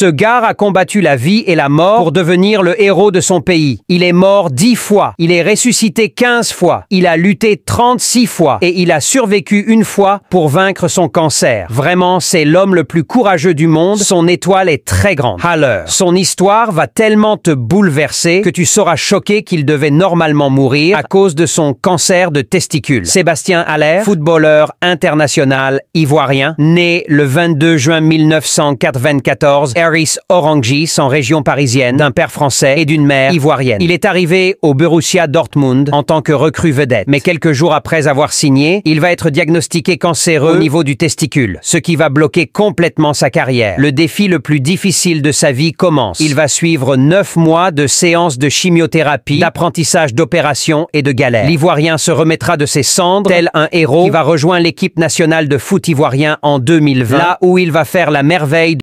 Ce gars a combattu la vie et la mort pour devenir le héros de son pays. Il est mort dix fois, il est ressuscité quinze fois, il a lutté 36 fois et il a survécu une fois pour vaincre son cancer. Vraiment, c'est l'homme le plus courageux du monde, son étoile est très grande. Haller, son histoire va tellement te bouleverser que tu seras choqué qu'il devait normalement mourir à cause de son cancer de testicule. Sébastien Haller, footballeur international ivoirien, né le 22 juin 1994, Orangis en région parisienne d'un père français et d'une mère ivoirienne. Il est arrivé au Borussia Dortmund en tant que recrue vedette, mais quelques jours après avoir signé, il va être diagnostiqué cancéreux au euh. niveau du testicule, ce qui va bloquer complètement sa carrière. Le défi le plus difficile de sa vie commence. Il va suivre neuf mois de séances de chimiothérapie, d'apprentissage d'opérations et de galères. L'Ivoirien se remettra de ses cendres, tel un héros qui va rejoindre l'équipe nationale de foot ivoirien en 2020, là où il va faire la merveille